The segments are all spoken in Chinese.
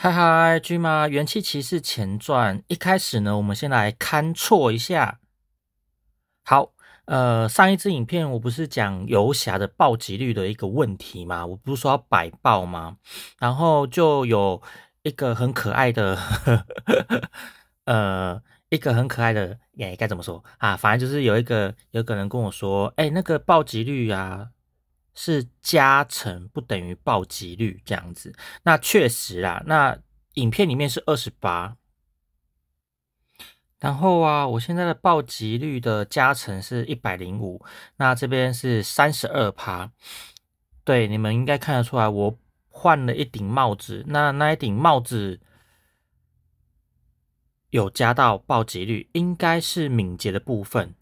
嗨嗨，君妈，《元气骑士前传》一开始呢，我们先来勘错一下。好，呃，上一支影片我不是讲游侠的暴击率的一个问题吗？我不是说要百暴吗？然后就有一个很可爱的，呃，一个很可爱的，哎，该怎么说啊？反正就是有一个有个人跟我说，哎，那个暴击率呀。是加成不等于暴击率这样子，那确实啦，那影片里面是二十八，然后啊，我现在的暴击率的加成是一百零五，那这边是三十二趴，对，你们应该看得出来，我换了一顶帽子，那那一顶帽子有加到暴击率，应该是敏捷的部分。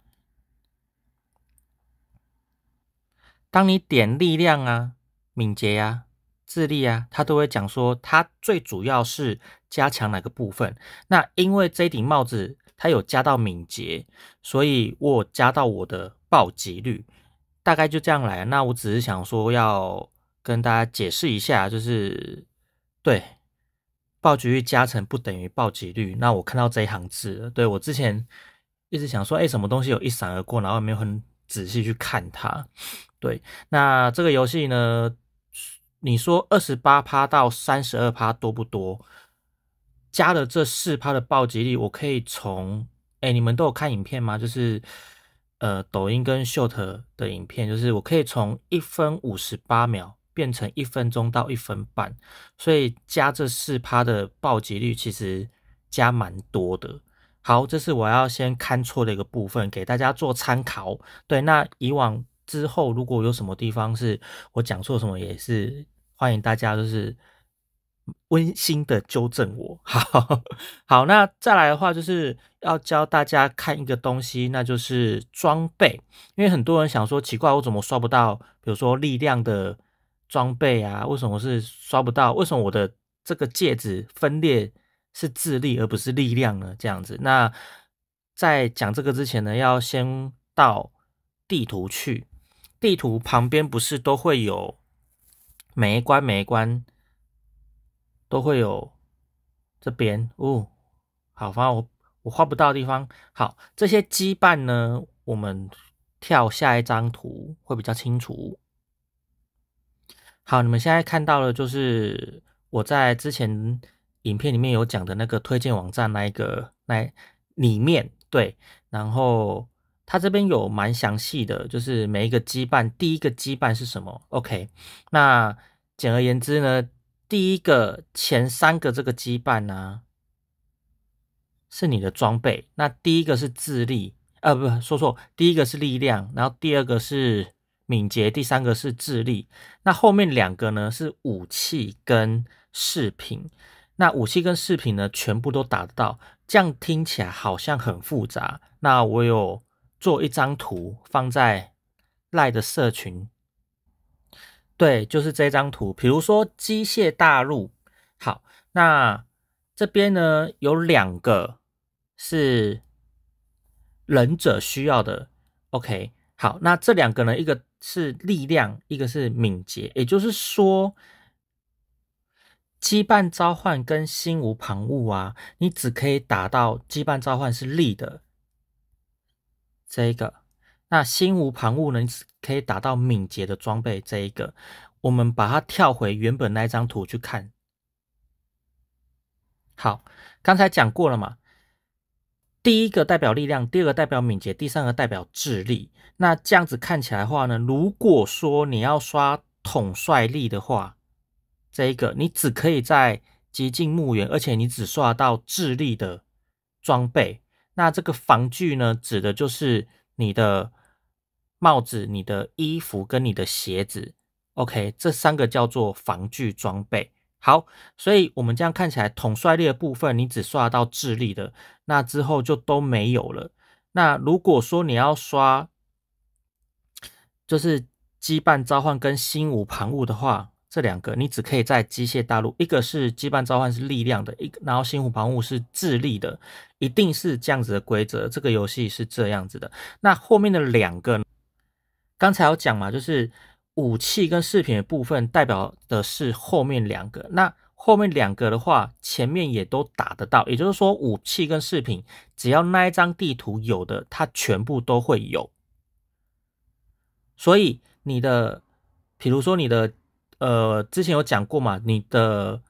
当你点力量啊、敏捷啊、智力啊，他都会讲说，他最主要是加强哪个部分。那因为这顶帽子它有加到敏捷，所以我加到我的暴击率，大概就这样来。那我只是想说，要跟大家解释一下，就是对暴击率加成不等于暴击率。那我看到这一行字，对我之前一直想说，哎，什么东西有一闪而过，然后没有很。仔细去看它，对，那这个游戏呢？你说二十八趴到三十二趴多不多？加了这四趴的暴击率，我可以从哎，你们都有看影片吗？就是呃，抖音跟 Short 的影片，就是我可以从一分五十八秒变成一分钟到一分半，所以加这四趴的暴击率，其实加蛮多的。好，这是我要先看错的一个部分，给大家做参考。对，那以往之后如果有什么地方是我讲错什么，也是欢迎大家就是温馨的纠正我。好，好，那再来的话就是要教大家看一个东西，那就是装备，因为很多人想说奇怪，我怎么刷不到，比如说力量的装备啊，为什么是刷不到？为什么我的这个戒指分裂？是智力而不是力量呢？这样子。那在讲这个之前呢，要先到地图去。地图旁边不是都会有每一关每一关都会有这边哦。好，反正我我画不到地方。好，这些羁绊呢，我们跳下一张图会比较清楚。好，你们现在看到的就是我在之前。影片里面有讲的那个推荐网站，那一个那里面对，然后他这边有蛮详细的，就是每一个羁绊，第一个羁绊是什么？OK，那简而言之呢，第一个前三个这个羁绊呢是你的装备，那第一个是智力，呃，不说错，第一个是力量，然后第二个是敏捷，第三个是智力，那后面两个呢是武器跟饰品。那武器跟饰品呢，全部都打得到。这样听起来好像很复杂。那我有做一张图放在赖的社群，对，就是这张图。比如说机械大陆，好，那这边呢有两个是忍者需要的。OK，好，那这两个呢，一个是力量，一个是敏捷，也就是说。羁绊召唤跟心无旁骛啊，你只可以打到羁绊召唤是力的这一个，那心无旁骛呢，你只可以打到敏捷的装备这一个。我们把它跳回原本那张图去看。好，刚才讲过了嘛，第一个代表力量，第二个代表敏捷，第三个代表智力。那这样子看起来的话呢，如果说你要刷统帅力的话，这一个你只可以在极尽墓园，而且你只刷到智力的装备。那这个防具呢，指的就是你的帽子、你的衣服跟你的鞋子。OK，这三个叫做防具装备。好，所以我们这样看起来，统帅列部分你只刷到智力的，那之后就都没有了。那如果说你要刷，就是羁绊召唤跟心无旁骛的话。这两个你只可以在机械大陆，一个是羁绊召唤是力量的，一个然后心无旁骛是智力的，一定是这样子的规则。这个游戏是这样子的。那后面的两个，刚才有讲嘛，就是武器跟饰品的部分代表的是后面两个。那后面两个的话，前面也都打得到，也就是说武器跟饰品，只要那一张地图有的，它全部都会有。所以你的，比如说你的。呃，之前有讲过嘛？你的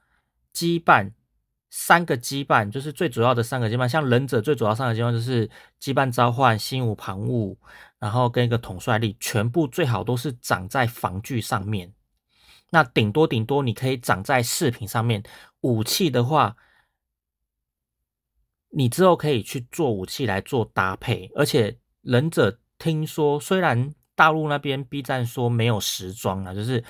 羁绊，三个羁绊就是最主要的三个羁绊，像忍者最主要的三个羁绊就是羁绊召唤、心无旁骛，然后跟一个统帅力，全部最好都是长在防具上面。那顶多顶多你可以长在饰品上面，武器的话，你之后可以去做武器来做搭配。而且忍者听说，虽然大陆那边 B 站说没有时装啊，就是。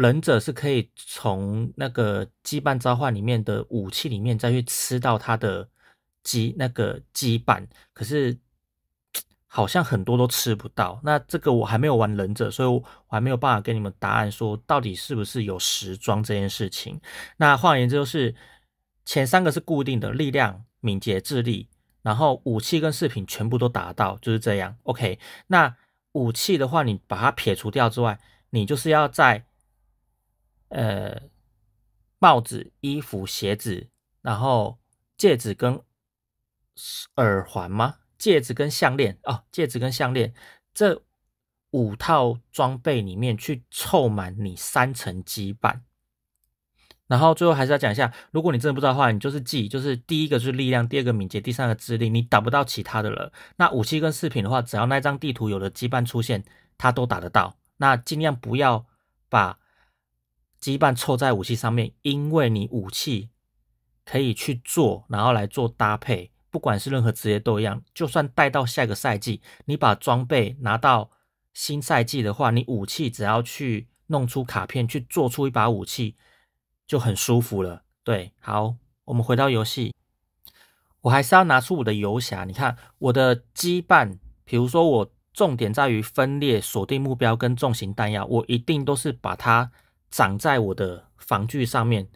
忍者是可以从那个羁绊召唤里面的武器里面再去吃到他的羁那个羁绊，可是好像很多都吃不到。那这个我还没有玩忍者，所以我还没有办法给你们答案，说到底是不是有时装这件事情。那换言之就是前三个是固定的力量、敏捷、智力，然后武器跟饰品全部都达到就是这样。OK，那武器的话，你把它撇除掉之外，你就是要在呃，帽子、衣服、鞋子，然后戒指跟耳环吗？戒指跟项链哦，戒指跟项链这五套装备里面去凑满你三层羁绊。然后最后还是要讲一下，如果你真的不知道的话，你就是记，就是第一个是力量，第二个敏捷，第三个智力，你打不到其他的了。那武器跟饰品的话，只要那张地图有的羁绊出现，它都打得到。那尽量不要把。羁绊凑在武器上面，因为你武器可以去做，然后来做搭配，不管是任何职业都一样。就算带到下个赛季，你把装备拿到新赛季的话，你武器只要去弄出卡片，去做出一把武器，就很舒服了。对，好，我们回到游戏，我还是要拿出我的游侠。你看，我的羁绊，比如说我重点在于分裂、锁定目标跟重型弹药，我一定都是把它。长在我的防具上面，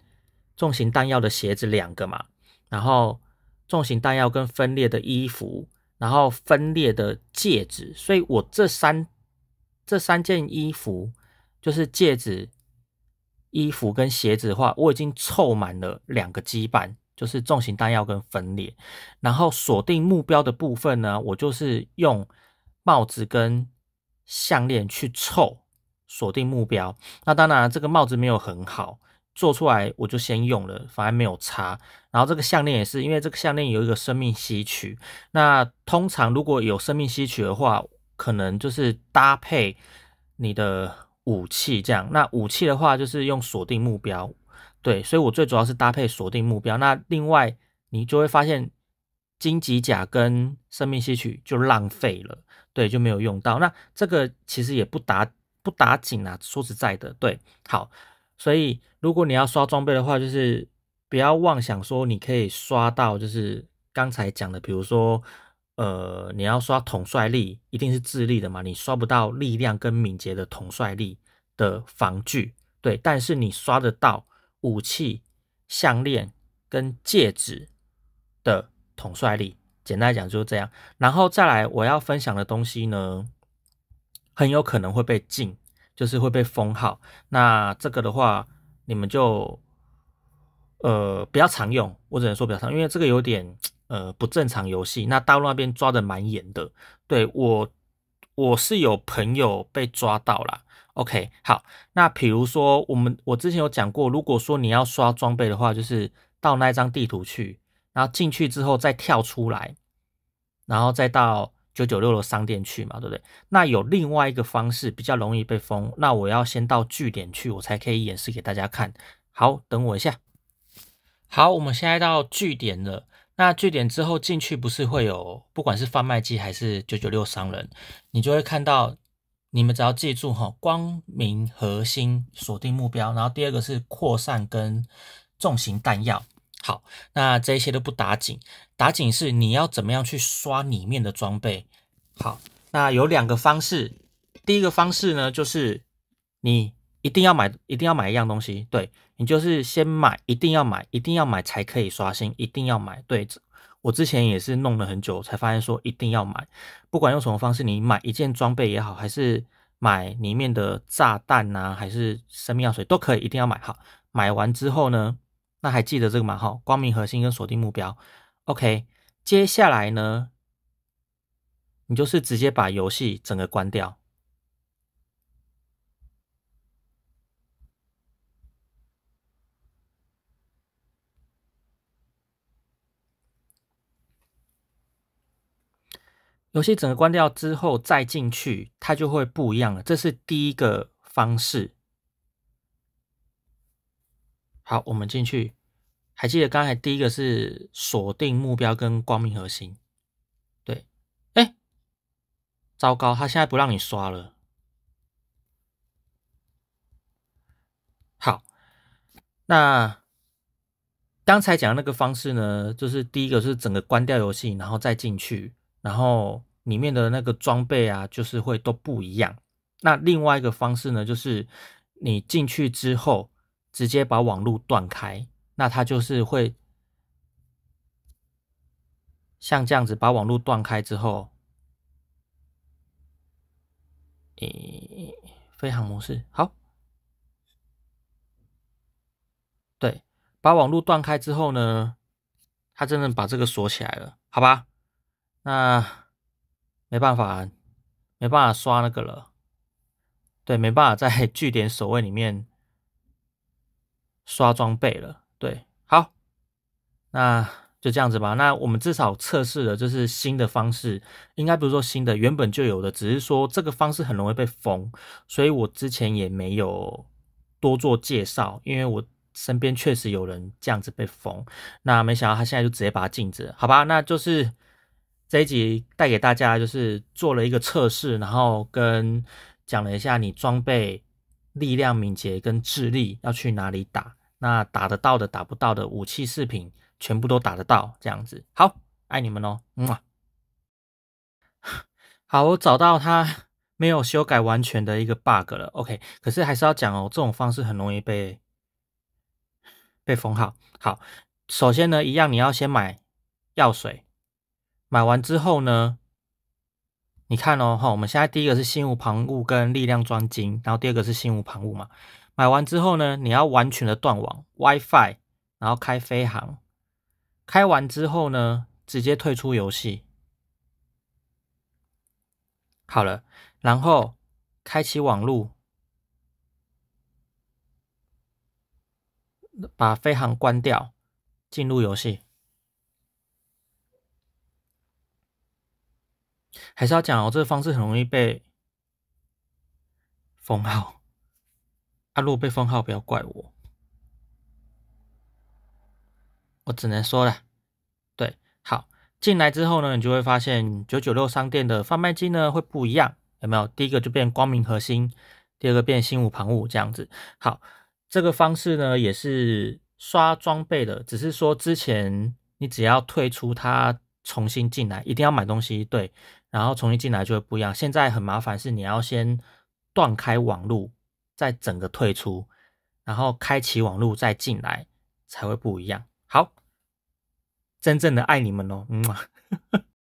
重型弹药的鞋子两个嘛，然后重型弹药跟分裂的衣服，然后分裂的戒指，所以我这三这三件衣服就是戒指、衣服跟鞋子的话，我已经凑满了两个羁绊，就是重型弹药跟分裂。然后锁定目标的部分呢，我就是用帽子跟项链去凑。锁定目标，那当然这个帽子没有很好做出来，我就先用了，反而没有差。然后这个项链也是，因为这个项链有一个生命吸取。那通常如果有生命吸取的话，可能就是搭配你的武器这样。那武器的话就是用锁定目标，对，所以我最主要是搭配锁定目标。那另外你就会发现荆棘甲跟生命吸取就浪费了，对，就没有用到。那这个其实也不打。不打紧啊，说实在的，对，好，所以如果你要刷装备的话，就是不要妄想说你可以刷到，就是刚才讲的，比如说，呃，你要刷统帅力，一定是智力的嘛，你刷不到力量跟敏捷的统帅力的防具，对，但是你刷得到武器、项链跟戒指的统帅力，简单讲就是这样。然后再来我要分享的东西呢。很有可能会被禁，就是会被封号。那这个的话，你们就呃比较常用，我只能说比较常，因为这个有点呃不正常游戏。那大陆那边抓的蛮严的，对我我是有朋友被抓到了。OK，好，那比如说我们我之前有讲过，如果说你要刷装备的话，就是到那张地图去，然后进去之后再跳出来，然后再到。九九六的商店去嘛，对不对？那有另外一个方式比较容易被封，那我要先到据点去，我才可以演示给大家看。好，等我一下。好，我们现在到据点了。那据点之后进去，不是会有不管是贩卖机还是九九六商人，你就会看到。你们只要记住哈，光明核心锁定目标，然后第二个是扩散跟重型弹药。好，那这些都不打紧。打井是你要怎么样去刷里面的装备？好，那有两个方式。第一个方式呢，就是你一定要买，一定要买一样东西。对你就是先买，一定要买，一定要买才可以刷新，一定要买。对我之前也是弄了很久，才发现说一定要买，不管用什么方式，你买一件装备也好，还是买里面的炸弹呐，还是生命药水都可以，一定要买。好，买完之后呢，那还记得这个码号：光明核心跟锁定目标。OK，接下来呢，你就是直接把游戏整个关掉。游戏整个关掉之后再进去，它就会不一样了。这是第一个方式。好，我们进去。还记得刚才第一个是锁定目标跟光明核心，对，哎，糟糕，他现在不让你刷了。好，那刚才讲那个方式呢，就是第一个是整个关掉游戏，然后再进去，然后里面的那个装备啊，就是会都不一样。那另外一个方式呢，就是你进去之后直接把网络断开。那它就是会像这样子把网络断开之后，诶，飞航模式好，对，把网络断开之后呢，它真的把这个锁起来了，好吧？那没办法，没办法刷那个了，对，没办法在 据点守卫里面刷装备了。对，好，那就这样子吧。那我们至少测试了，就是新的方式，应该不是说新的，原本就有的，只是说这个方式很容易被封，所以我之前也没有多做介绍，因为我身边确实有人这样子被封，那没想到他现在就直接把他禁止，好吧？那就是这一集带给大家，就是做了一个测试，然后跟讲了一下你装备、力量、敏捷跟智力要去哪里打。那打得到的、打不到的武器、饰品，全部都打得到，这样子。好，爱你们哦。啊。好，我找到它没有修改完全的一个 bug 了。OK，可是还是要讲哦，这种方式很容易被被封号。好，首先呢，一样你要先买药水，买完之后呢，你看哦，哈，我们现在第一个是心无旁骛跟力量专精，然后第二个是心无旁骛嘛。买完之后呢，你要完全的断网 WiFi，然后开飞航。开完之后呢，直接退出游戏。好了，然后开启网路，把飞航关掉，进入游戏。还是要讲哦，这个方式很容易被封号。啊，如果被封号，不要怪我，我只能说了。对，好，进来之后呢，你就会发现九九六商店的贩卖机呢会不一样，有没有？第一个就变光明核心，第二个变心无旁骛这样子。好，这个方式呢也是刷装备的，只是说之前你只要退出它重新进来，一定要买东西对，然后重新进来就会不一样。现在很麻烦是你要先断开网络。再整个退出，然后开启网络再进来，才会不一样。好，真正的爱你们哦。嗯。